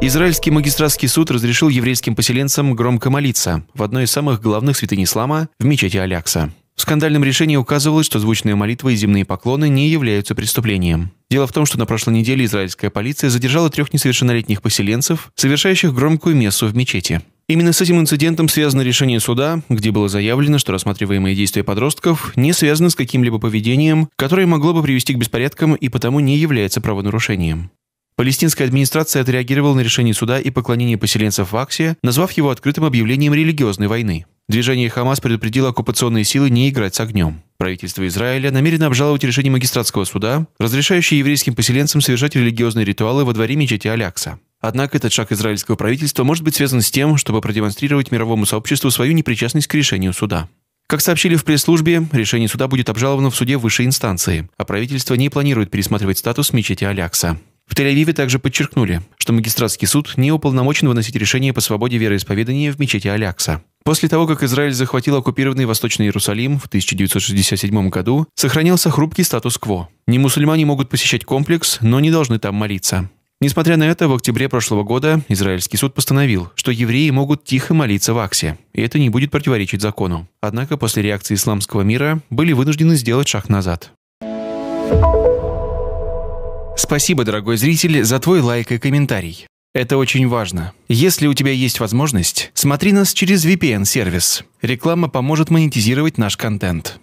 Израильский магистратский суд разрешил еврейским поселенцам громко молиться в одной из самых главных святынь ислама в мечети Алякса. В скандальном решении указывалось, что звучные молитвы и земные поклоны не являются преступлением. Дело в том, что на прошлой неделе израильская полиция задержала трех несовершеннолетних поселенцев, совершающих громкую мессу в мечети. Именно с этим инцидентом связано решение суда, где было заявлено, что рассматриваемые действия подростков не связаны с каким-либо поведением, которое могло бы привести к беспорядкам и потому не является правонарушением. Палестинская администрация отреагировала на решение суда и поклонение поселенцев в Аксе, назвав его открытым объявлением религиозной войны. Движение «Хамас» предупредило оккупационные силы не играть с огнем. Правительство Израиля намерено обжаловать решение магистратского суда, разрешающее еврейским поселенцам совершать религиозные ритуалы во дворе мечети Алякса. Однако этот шаг израильского правительства может быть связан с тем, чтобы продемонстрировать мировому сообществу свою непричастность к решению суда. Как сообщили в пресс-службе, решение суда будет обжаловано в суде высшей инстанции, а правительство не планирует пересматривать статус мечети Алякса. В Тель-Авиве также подчеркнули, что магистратский суд не уполномочен выносить решение по свободе вероисповедания в мечети Алякса. После того, как Израиль захватил оккупированный Восточный Иерусалим в 1967 году, сохранился хрупкий статус-кво. Не мусульмане могут посещать комплекс, но не должны там молиться. Несмотря на это, в октябре прошлого года израильский суд постановил, что евреи могут тихо молиться в Аксе, и это не будет противоречить закону. Однако после реакции исламского мира были вынуждены сделать шаг назад. Спасибо, дорогой зритель, за твой лайк и комментарий. Это очень важно. Если у тебя есть возможность, смотри нас через VPN-сервис. Реклама поможет монетизировать наш контент.